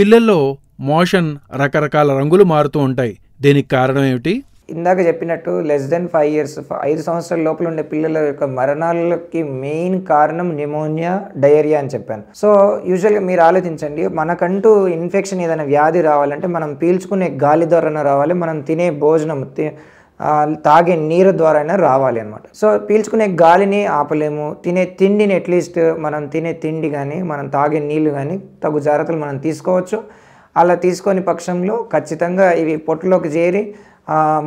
పిల్లల్లో మోషన్ రకరకాల రంగులు మారుతూ ఉంటాయి దీనికి కారణం ఏమిటి ఇందాక చెప్పినట్టు లెస్ దెన్ ఫైవ్ ఇయర్స్ ఐదు సంవత్సరాల లోపల ఉండే పిల్లల యొక్క మరణాలకి మెయిన్ కారణం న్యూమోనియా డయేరియా అని చెప్పాను సో యూజువల్గా మీరు ఆలోచించండి మనకంటూ ఇన్ఫెక్షన్ ఏదైనా వ్యాధి రావాలంటే మనం పీల్చుకునే గాలి ధోరణ రావాలి మనం తినే భోజనం తాగే నీరు ద్వారా అయినా రావాలి అనమాట సో పీల్చుకునే గాలిని ఆపలేము తినే తిండిని అట్లీస్ట్ మనం తినే తిండి కానీ మనం తాగే నీళ్లు కానీ తగు జాగ్రత్తలు మనం తీసుకోవచ్చు అలా తీసుకొని పక్షంలో ఖచ్చితంగా ఇవి పొట్టలోకి చేరి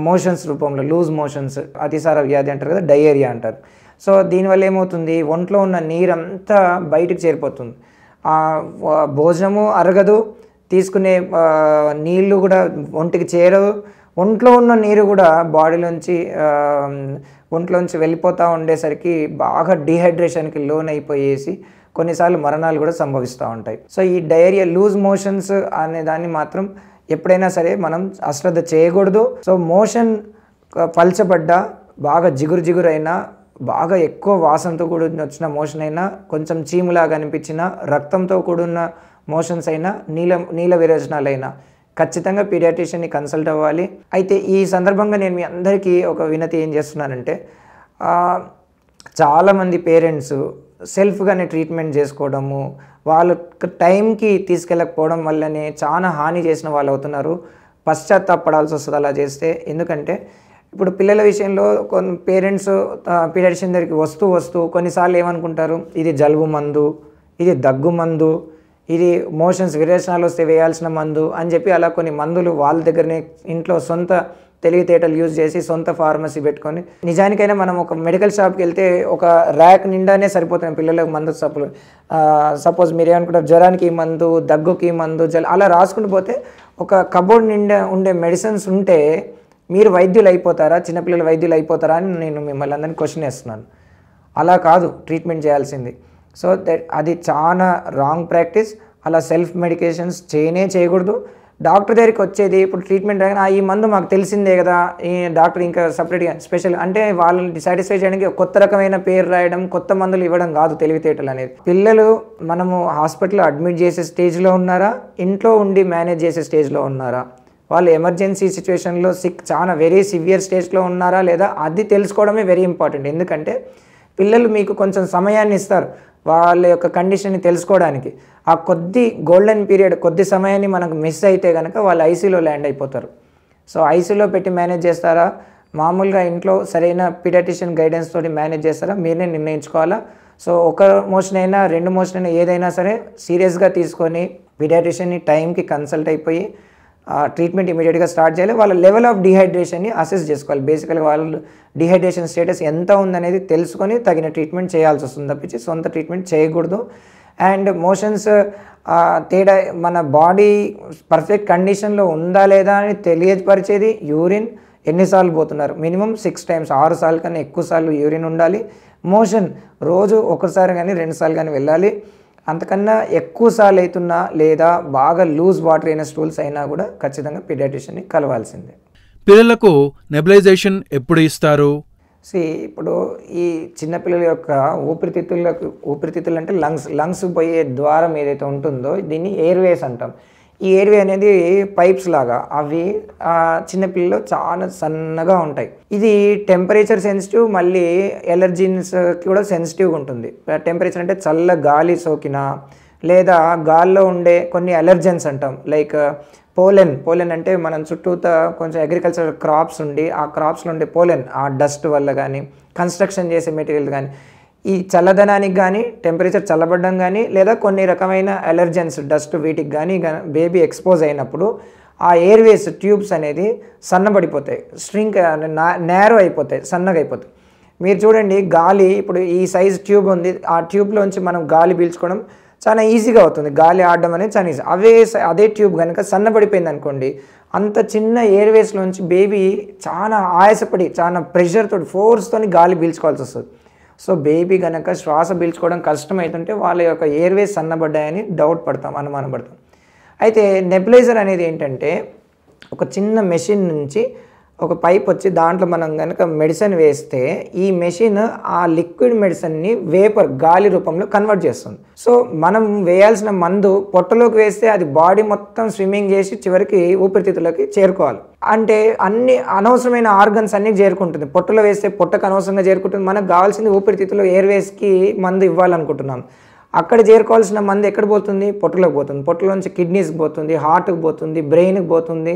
మోషన్స్ రూపంలో లూజ్ మోషన్స్ అతిసార వ్యాధి అంటారు కదా డయేరియా అంటారు సో దీనివల్ల ఏమవుతుంది ఒంట్లో ఉన్న నీరంతా బయటకు చేరిపోతుంది భోజనము అరగదు తీసుకునే నీళ్లు కూడా ఒంటికి చేరదు ఒంట్లో ఉన్న నీరు కూడా బాడీలోంచి ఒంట్లోంచి వెళ్ళిపోతూ ఉండేసరికి బాగా డీహైడ్రేషన్కి లోన్ అయిపోయేసి కొన్నిసార్లు మరణాలు కూడా సంభవిస్తూ ఉంటాయి సో ఈ డైరియా లూజ్ మోషన్స్ అనే దాన్ని మాత్రం ఎప్పుడైనా సరే మనం అశ్రద్ధ చేయకూడదు సో మోషన్ పలచబడ్డ బాగా జిగురు జిగురైనా బాగా ఎక్కువ వాసనతో కూడిన వచ్చిన మోషన్ అయినా కొంచెం చీములాగా అనిపించిన రక్తంతో కూడిన మోషన్స్ అయినా నీల నీల విరేచనాలైనా ఖచ్చితంగా పీడియాట్రిషియన్ని కన్సల్ట్ అవ్వాలి అయితే ఈ సందర్భంగా నేను మీ అందరికీ ఒక వినతి ఏం చేస్తున్నానంటే చాలామంది పేరెంట్స్ సెల్ఫ్గానే ట్రీట్మెంట్ చేసుకోవడము వాళ్ళు టైంకి తీసుకెళ్ళకపోవడం వల్లనే చాలా హాని చేసిన వాళ్ళు అవుతున్నారు పశ్చాత్తాపడాల్సి వస్తుంది అలా చేస్తే ఎందుకంటే ఇప్పుడు పిల్లల విషయంలో కొన్ని పేరెంట్స్ పీడియాట్రిషియన్ దగ్గరికి వస్తూ వస్తూ కొన్నిసార్లు ఏమనుకుంటారు ఇది జలుబు మందు ఇది దగ్గు మందు ఇది మోషన్స్ విరేచనాలు వస్తే వేయాల్సిన మందు అని చెప్పి అలా కొన్ని మందులు వాళ్ళ దగ్గరనే ఇంట్లో సొంత తెలివితేటలు యూజ్ చేసి సొంత ఫార్మసీ పెట్టుకొని నిజానికైనా మనం ఒక మెడికల్ షాప్కి వెళ్తే ఒక ర్యాక్ నిండానే సరిపోతున్నాయి పిల్లలకు మందు సప్పులు సపోజ్ ఏమనుకుంటారు జ్వరానికి మందు దగ్గుకి మందు జ అలా రాసుకుంటూ పోతే ఒక కబోర్డ్ నిండా ఉండే మెడిసిన్స్ ఉంటే మీరు వైద్యులు అయిపోతారా చిన్నపిల్లలు వైద్యులు అయిపోతారా అని నేను మిమ్మల్ని అందరినీ క్వశ్చన్ వేస్తున్నాను అలా కాదు ట్రీట్మెంట్ చేయాల్సింది సో దట్ అది చాలా రాంగ్ ప్రాక్టీస్ అలా సెల్ఫ్ మెడికేషన్స్ చేయనే చేయకూడదు డాక్టర్ దగ్గరికి వచ్చేది ఇప్పుడు ట్రీట్మెంట్ ఈ మందు మాకు తెలిసిందే కదా ఈ డాక్టర్ ఇంకా సపరేట్గా స్పెషల్ అంటే వాళ్ళని సాటిస్ఫై చేయడానికి కొత్త రకమైన పేరు రాయడం కొత్త మందులు ఇవ్వడం కాదు తెలివితేటలు అనేది పిల్లలు మనము హాస్పిటల్లో అడ్మిట్ చేసే స్టేజ్లో ఉన్నారా ఇంట్లో ఉండి మేనేజ్ చేసే స్టేజ్లో ఉన్నారా వాళ్ళు ఎమర్జెన్సీ సిచ్యువేషన్లో సిక్ చాలా వెరీ సివియర్ స్టేజ్లో ఉన్నారా లేదా అది తెలుసుకోవడమే వెరీ ఇంపార్టెంట్ ఎందుకంటే పిల్లలు మీకు కొంచెం సమయాన్ని ఇస్తారు వాళ్ళ యొక్క కండిషన్ని తెలుసుకోవడానికి ఆ కొద్ది గోల్డెన్ పీరియడ్ కొద్ది సమయాన్ని మనకు మిస్ అయితే కనుక వాళ్ళు ఐసీలో ల్యాండ్ అయిపోతారు సో ఐసీలో పెట్టి మేనేజ్ చేస్తారా మామూలుగా ఇంట్లో సరైన పిడాటిషియన్ గైడెన్స్ తోటి మేనేజ్ చేస్తారా మీరే నిర్ణయించుకోవాలా సో ఒక మోషన్ అయినా రెండు మోషన్ అయినా ఏదైనా సరే సీరియస్గా తీసుకొని పిడాటిషియన్ని టైంకి కన్సల్ట్ అయిపోయి ట్రీట్మెంట్ ఇమీడియట్గా స్టార్ట్ చేయాలి వాళ్ళ లెవెల్ ఆఫ్ డిహైడ్రేషన్ని అసెస్ చేసుకోవాలి బేసికల్గా వాళ్ళు డిహైడ్రేషన్ స్టేటస్ ఎంత ఉందనేది తెలుసుకొని తగిన ట్రీట్మెంట్ చేయాల్సి వస్తుంది తప్పించి సొంత ట్రీట్మెంట్ చేయకూడదు అండ్ మోషన్స్ తేడా మన బాడీ పర్ఫెక్ట్ కండిషన్లో ఉందా లేదా అని తెలియపరిచేది యూరిన్ ఎన్నిసార్లు పోతున్నారు మినిమం సిక్స్ టైమ్స్ ఆరు సార్లు కన్నా ఎక్కువ సార్లు యూరిన్ ఉండాలి మోషన్ రోజు ఒకసారి కానీ రెండు సార్లు కానీ వెళ్ళాలి అంతకన్నా ఎక్కువ సార్లు అవుతున్నా లేదా బాగా లూజ్ వాటర్ అయిన స్టూల్స్ అయినా కూడా ఖచ్చితంగా పీడియాట్రిషియన్ని కలవాల్సిందే పిల్లలకు నెబలైజేషన్ ఎప్పుడు ఇస్తారు సి ఇప్పుడు ఈ చిన్నపిల్లల యొక్క ఊపిరితిత్తులకు ఊపిరితిత్తులు అంటే లంగ్స్ లంగ్స్ పోయే ద్వారం ఏదైతే ఉంటుందో దీన్ని ఎయిర్వేస్ అంటాం ఈ ఎయిర్వే అనేది పైప్స్ లాగా అవి చిన్నపిల్లలు చాలా సన్నగా ఉంటాయి ఇది టెంపరేచర్ సెన్సిటివ్ మళ్ళీ ఎలర్జీన్స్ కూడా సెన్సిటివ్గా ఉంటుంది టెంపరేచర్ అంటే చల్ల గాలి సోకినా లేదా గాల్లో ఉండే కొన్ని ఎలర్జెన్స్ అంటాం లైక్ పోలెన్ పోలెన్ అంటే మనం చుట్టూత కొంచెం అగ్రికల్చర్ క్రాప్స్ ఉండి ఆ క్రాప్స్లో ఉండే పోలెన్ ఆ డస్ట్ వల్ల కానీ కన్స్ట్రక్షన్ చేసే మెటీరియల్ కానీ ఈ చల్లదనానికి కానీ టెంపరేచర్ చల్లబడడం కానీ లేదా కొన్ని రకమైన అలర్జెన్స్ డస్ట్ వీటికి కానీ బేబీ ఎక్స్పోజ్ అయినప్పుడు ఆ ఎయిర్వేస్ ట్యూబ్స్ అనేది సన్నబడిపోతాయి స్ట్రింక్ నేరో అయిపోతాయి సన్నగా అయిపోతాయి మీరు చూడండి గాలి ఇప్పుడు ఈ సైజ్ ట్యూబ్ ఉంది ఆ ట్యూబ్లోంచి మనం గాలి పీల్చుకోవడం చాలా ఈజీగా అవుతుంది గాలి ఆడడం అనేది చాలా ఈజీ అవే అదే ట్యూబ్ కనుక సన్నబడిపోయింది అనుకోండి అంత చిన్న ఎయిర్వేస్లోంచి బేబీ చాలా ఆయాసపడి చాలా ప్రెషర్తో ఫోర్స్తో గాలి పీల్చుకోవాల్సి వస్తుంది సో బేబీ కనుక శ్వాస పీల్చుకోవడం కష్టమవుతుంటే వాళ్ళ యొక్క ఎయిర్వేస్ సన్నబడ్డాయని డౌట్ పడతాం అనుమానం పడతాం అయితే నెబులైజర్ అనేది ఏంటంటే ఒక చిన్న మెషిన్ నుంచి ఒక పైప్ వచ్చి దాంట్లో మనం కనుక మెడిసిన్ వేస్తే ఈ మెషిన్ ఆ లిక్విడ్ మెడిసిన్ని వేపర్ గాలి రూపంలో కన్వర్ట్ చేస్తుంది సో మనం వేయాల్సిన మందు పొట్టలోకి వేస్తే అది బాడీ మొత్తం స్విమ్మింగ్ చేసి చివరికి ఊపిరితిత్తులకి చేరుకోవాలి అంటే అన్ని అనవసరమైన ఆర్గన్స్ అన్నీ చేరుకుంటుంది పొట్టలో వేస్తే పొట్టకు అనవసరంగా చేరుకుంటుంది మనకు కావాల్సింది ఊపిరితిత్తులో ఎయిర్వేస్కి మందు ఇవ్వాలనుకుంటున్నాం అక్కడ చేరుకోవాల్సిన మంది ఎక్కడ పోతుంది పొట్టలోకి పోతుంది పొట్టలో నుంచి కిడ్నీస్కి పోతుంది హార్ట్కి పోతుంది బ్రెయిన్కి పోతుంది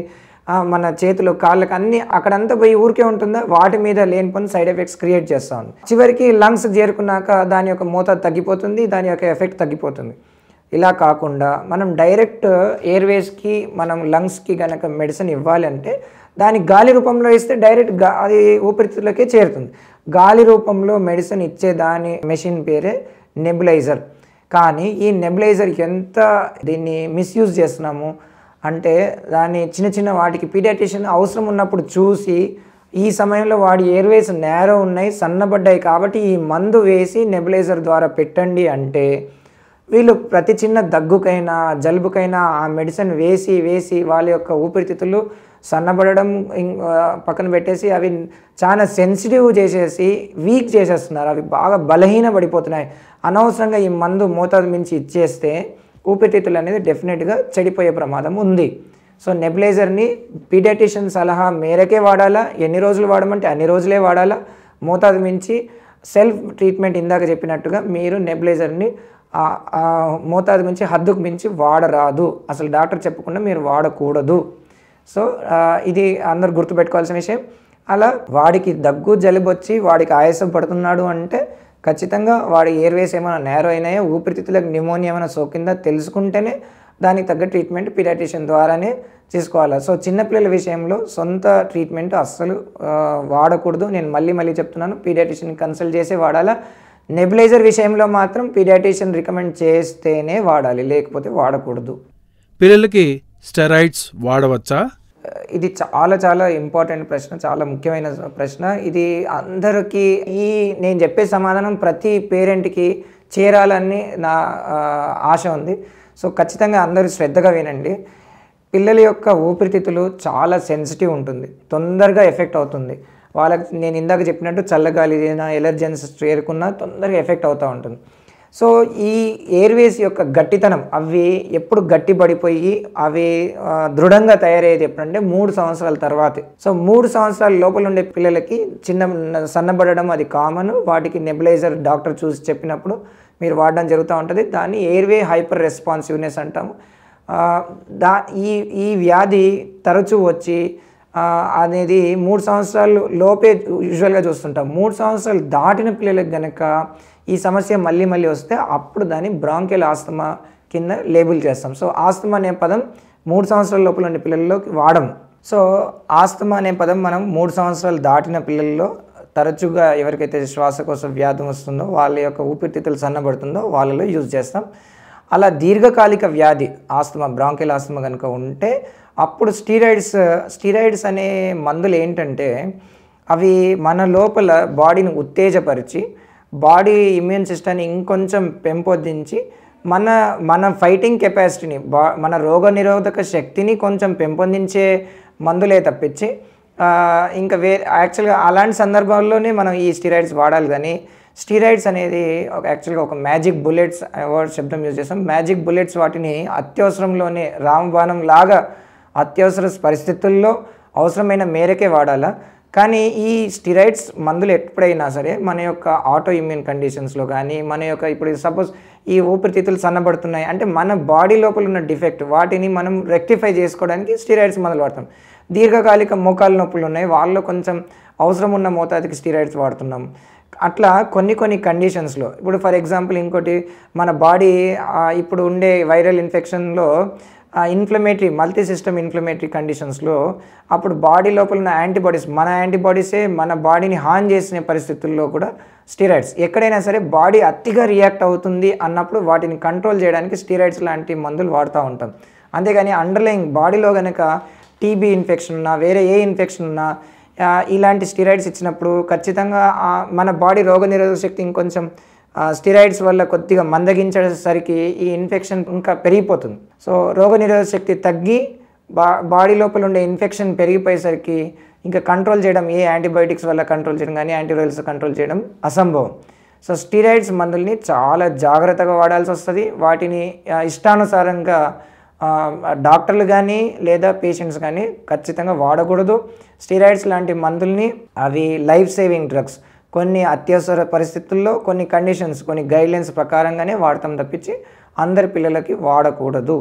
మన చేతులు కాళ్ళకి అన్ని అక్కడంతా పోయి ఊరికే ఉంటుందో వాటి మీద లేని పని సైడ్ ఎఫెక్ట్స్ క్రియేట్ చేస్తూ ఉంది చివరికి లంగ్స్ చేరుకున్నాక దాని యొక్క మూత తగ్గిపోతుంది దాని యొక్క ఎఫెక్ట్ తగ్గిపోతుంది ఇలా కాకుండా మనం డైరెక్ట్ ఎయిర్వేస్కి మనం లంగ్స్కి కనుక మెడిసిన్ ఇవ్వాలంటే దాని గాలి రూపంలో ఇస్తే డైరెక్ట్ గా అది ఊపిరితిత్తులకే చేరుతుంది గాలి రూపంలో మెడిసిన్ ఇచ్చే దాని మెషిన్ పేరే నెబులైజర్ కానీ ఈ నెబులైజర్ ఎంత దీన్ని మిస్యూజ్ చేస్తున్నాము అంటే దాన్ని చిన్న చిన్న వాటికి పీడియాట్రిషియన్ అవసరం ఉన్నప్పుడు చూసి ఈ సమయంలో వాడి ఎయిర్వేస్ నేరో ఉన్నాయి సన్నబడ్డాయి కాబట్టి ఈ మందు వేసి నెబులైజర్ ద్వారా పెట్టండి అంటే వీళ్ళు ప్రతి చిన్న దగ్గుకైనా జలుబుకైనా ఆ మెడిసిన్ వేసి వేసి వాళ్ళ యొక్క ఊపిరితిత్తులు సన్నబడడం పక్కన పెట్టేసి అవి చాలా సెన్సిటివ్ చేసేసి వీక్ చేసేస్తున్నారు అవి బాగా బలహీన పడిపోతున్నాయి అనవసరంగా ఈ మందు మోతాదు మించి ఇచ్చేస్తే ఊపిరితిత్తులు అనేది డెఫినెట్గా చెడిపోయే ప్రమాదం ఉంది సో నెబిలైజర్ని పీడియాటిషియన్ సలహా మేరకే వాడాలా ఎన్ని రోజులు వాడమంటే అన్ని రోజులే వాడాలా మోతాదు మించి సెల్ఫ్ ట్రీట్మెంట్ ఇందాక చెప్పినట్టుగా మీరు నెబిలైజర్ని మోతాదు మించి హద్దుకు మించి వాడరాదు అసలు డాక్టర్ చెప్పకుండా మీరు వాడకూడదు సో ఇది అందరు గుర్తుపెట్టుకోవాల్సిన విషయం అలా వాడికి దగ్గు జలుబు వచ్చి వాడికి ఆయాసం పడుతున్నాడు అంటే ఖచ్చితంగా వాడి ఎయిర్వేస్ ఏమైనా నేరో అయినాయో ఊపిరితిత్తులకు న్యూమోనియా ఏమైనా సోకిందా తెలుసుకుంటేనే దానికి తగ్గ ట్రీట్మెంట్ పీడియాట్రిషియన్ ద్వారానే చేసుకోవాలి సో చిన్నపిల్లల విషయంలో సొంత ట్రీట్మెంట్ అస్సలు వాడకూడదు నేను మళ్ళీ మళ్ళీ చెప్తున్నాను పీడియాటిషియన్ కన్సల్ట్ చేసే వాడాలా నెబులైజర్ విషయంలో మాత్రం పీడియాటిషియన్ రికమెండ్ చేస్తేనే వాడాలి లేకపోతే వాడకూడదు పిల్లలకి స్టెరాయిడ్స్ వాడవచ్చా ఇది చాలా చాలా ఇంపార్టెంట్ ప్రశ్న చాలా ముఖ్యమైన ప్రశ్న ఇది అందరికీ ఈ నేను చెప్పే సమాధానం ప్రతి పేరెంట్కి చేరాలని నా ఆశ ఉంది సో ఖచ్చితంగా అందరూ శ్రద్ధగా వినండి పిల్లల యొక్క ఊపిరితిత్తులు చాలా సెన్సిటివ్ ఉంటుంది తొందరగా ఎఫెక్ట్ అవుతుంది వాళ్ళకి నేను ఇందాక చెప్పినట్టు చల్లగాలి ఎలర్జెన్స్ చేరుకున్నా తొందరగా ఎఫెక్ట్ అవుతూ ఉంటుంది సో ఈ ఎయిర్వేస్ యొక్క గట్టితనం అవి ఎప్పుడు పడిపోయి అవి దృఢంగా తయారయ్యేది ఎప్పుడంటే మూడు సంవత్సరాల తర్వాతే సో మూడు సంవత్సరాల లోపల ఉండే పిల్లలకి చిన్న సన్నబడడం అది కామన్ వాటికి నెబిలైజర్ డాక్టర్ చూసి చెప్పినప్పుడు మీరు వాడడం జరుగుతూ ఉంటుంది దాన్ని ఎయిర్వే హైపర్ రెస్పాన్సివ్నెస్ అంటాము దా ఈ ఈ వ్యాధి తరచూ వచ్చి అనేది మూడు సంవత్సరాలు లోపే యూజువల్గా చూస్తుంటాం మూడు సంవత్సరాలు దాటిన పిల్లలకు కనుక ఈ సమస్య మళ్ళీ మళ్ళీ వస్తే అప్పుడు దాన్ని బ్రాంకెల్ ఆస్తమా కింద లేబుల్ చేస్తాం సో ఆస్తమ అనే పదం మూడు సంవత్సరాల లోపల ఉండే పిల్లల్లోకి వాడము సో ఆస్తమా అనే పదం మనం మూడు సంవత్సరాలు దాటిన పిల్లల్లో తరచుగా ఎవరికైతే శ్వాసకోశ వ్యాధి వస్తుందో వాళ్ళ యొక్క ఊపిరితిత్తులు సన్నబడుతుందో వాళ్ళలో యూజ్ చేస్తాం అలా దీర్ఘకాలిక వ్యాధి ఆస్తమ బ్రాంకెల్ ఆస్తమా కనుక ఉంటే అప్పుడు స్టీరాయిడ్స్ స్టీరాయిడ్స్ అనే మందులు ఏంటంటే అవి మన లోపల బాడీని ఉత్తేజపరిచి బాడీ ఇమ్యూన్ సిస్టమ్ని ఇంకొంచెం పెంపొందించి మన మన ఫైటింగ్ కెపాసిటీని మన రోగనిరోధక శక్తిని కొంచెం పెంపొందించే మందులే తప్పించి ఇంకా వే యాక్చువల్గా అలాంటి సందర్భాల్లోనే మనం ఈ స్టీరాయిడ్స్ వాడాలి కానీ స్టీరాయిడ్స్ అనేది ఒక యాక్చువల్గా ఒక మ్యాజిక్ బుల్లెట్స్ వర్డ్ శబ్దం యూజ్ చేస్తాం మ్యాజిక్ బుల్లెట్స్ వాటిని అత్యవసరంలోనే రామబాణం లాగా అత్యవసర పరిస్థితుల్లో అవసరమైన మేరకే వాడాలా కానీ ఈ స్టిరాయిడ్స్ మందులు ఎప్పుడైనా సరే మన యొక్క ఆటో ఇమ్యూన్ కండిషన్స్లో కానీ మన యొక్క ఇప్పుడు సపోజ్ ఈ ఊపిరితిత్తులు సన్నబడుతున్నాయి అంటే మన బాడీ లోపల ఉన్న డిఫెక్ట్ వాటిని మనం రెక్టిఫై చేసుకోవడానికి స్టిరాయిడ్స్ మందులు వాడతాం దీర్ఘకాలిక మోకాలు నొప్పులు ఉన్నాయి వాళ్ళు కొంచెం అవసరం ఉన్న మోతాదుకి స్టిరాయిడ్స్ వాడుతున్నాం అట్లా కొన్ని కొన్ని కండిషన్స్లో ఇప్పుడు ఫర్ ఎగ్జాంపుల్ ఇంకోటి మన బాడీ ఇప్పుడు ఉండే వైరల్ ఇన్ఫెక్షన్లో ఇన్ఫ్లమేటరీ మల్టీ సిస్టమ్ ఇన్ఫ్లమేటరీ కండిషన్స్లో అప్పుడు బాడీ లోపల ఉన్న యాంటీబాడీస్ మన యాంటీబాడీసే మన బాడీని హాన్ చేసిన పరిస్థితుల్లో కూడా స్టీరాయిడ్స్ ఎక్కడైనా సరే బాడీ అతిగా రియాక్ట్ అవుతుంది అన్నప్పుడు వాటిని కంట్రోల్ చేయడానికి స్టీరాయిడ్స్ లాంటి మందులు వాడుతూ ఉంటాం అంతేగాని అండర్లైన్ బాడీలో కనుక టీబీ ఇన్ఫెక్షన్ ఉన్నా వేరే ఏ ఇన్ఫెక్షన్ ఉన్నా ఇలాంటి స్టీరాయిడ్స్ ఇచ్చినప్పుడు ఖచ్చితంగా మన బాడీ రోగనిరోధక శక్తి ఇంకొంచెం స్టిరాయిడ్స్ వల్ల కొద్దిగా మందగించేసరికి ఈ ఇన్ఫెక్షన్ ఇంకా పెరిగిపోతుంది సో రోగ శక్తి తగ్గి బా బాడీ లోపల ఉండే ఇన్ఫెక్షన్ పెరిగిపోయేసరికి ఇంకా కంట్రోల్ చేయడం ఏ యాంటీబయోటిక్స్ వల్ల కంట్రోల్ చేయడం కానీ యాంటీబయోటిక్స్ కంట్రోల్ చేయడం అసంభవం సో స్టిరాయిడ్స్ మందుల్ని చాలా జాగ్రత్తగా వాడాల్సి వస్తుంది వాటిని ఇష్టానుసారంగా డాక్టర్లు కానీ లేదా పేషెంట్స్ కానీ ఖచ్చితంగా వాడకూడదు స్టీరాయిడ్స్ లాంటి మందుల్ని అవి లైఫ్ సేవింగ్ డ్రగ్స్ కొన్ని అత్యవసర పరిస్థితుల్లో కొన్ని కండిషన్స్ కొన్ని గైడ్లైన్స్ ప్రకారంగానే వాడతాం తప్పించి అందరి పిల్లలకి వాడకూడదు